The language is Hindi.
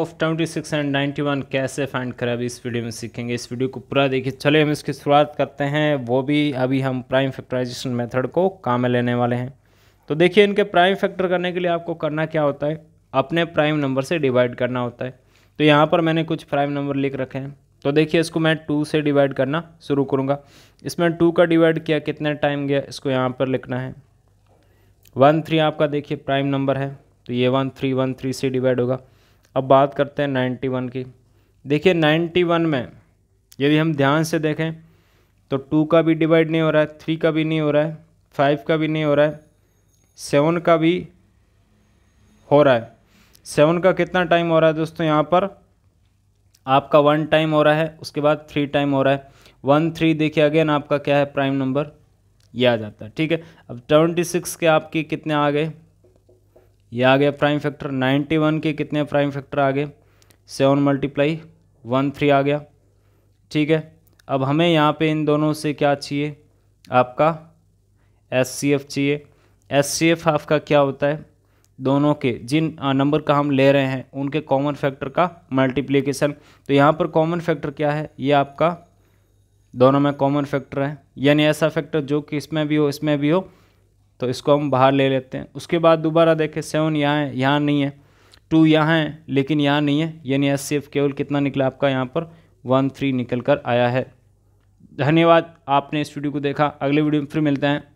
of twenty six and ninety one कैसे फाइंड करें अभी इस वीडियो में सीखेंगे इस वीडियो को पूरा देखिए चले हम इसकी शुरुआत करते हैं वो भी अभी हम प्राइम फैक्टराइजेशन मेथड को काम में लेने वाले हैं तो देखिए इनके प्राइम फैक्टर करने के लिए आपको करना क्या होता है अपने प्राइम नंबर से डिवाइड करना होता है तो यहाँ पर मैंने कुछ प्राइम नंबर लिख रखे हैं तो देखिए इसको मैं टू से डिवाइड करना शुरू करूँगा इसमें टू का डिवाइड किया कितने टाइम गया इसको यहाँ पर लिखना है वन थ्री आपका देखिए प्राइम नंबर है तो ये वन थ्री वन थ्री से डिवाइड होगा अब बात करते हैं नाइन्टी वन की देखिए नाइन्टी वन में यदि हम ध्यान से देखें तो टू का भी डिवाइड नहीं हो रहा है थ्री का भी नहीं हो रहा है फाइव का भी नहीं हो रहा है सेवन का भी हो रहा है सेवन का कितना टाइम हो रहा है दोस्तों यहाँ पर आपका वन टाइम हो रहा है उसके बाद थ्री टाइम हो रहा है वन थ्री देखिए अगेन आपका क्या है प्राइम नंबर ये आ जाता है ठीक है अब ट्वेंटी सिक्स के आपके कितने आ गए ये आ गया प्राइम फैक्टर 91 वन के कितने प्राइम फैक्टर आ गए सेवन मल्टीप्लाई वन थ्री आ गया ठीक है अब हमें यहाँ पे इन दोनों से क्या चाहिए आपका एस सी एफ चाहिए एस सी एफ आपका क्या होता है दोनों के जिन नंबर का हम ले रहे हैं उनके कॉमन फैक्टर का मल्टीप्लीकेशन तो यहाँ पर कॉमन फैक्टर क्या है ये आपका दोनों में कॉमन फैक्टर है यानी ऐसा फैक्टर जो कि इसमें भी हो इसमें भी हो तो इसको हम बाहर ले लेते हैं उसके बाद दोबारा देखें सेवन यहाँ है यहाँ नहीं है टू यहाँ है लेकिन यहाँ नहीं है यानी एस सी एफ केवल कितना निकला आपका यहाँ पर वन थ्री निकल कर आया है धन्यवाद आपने इस वीडियो को देखा अगले वीडियो में फिर मिलते हैं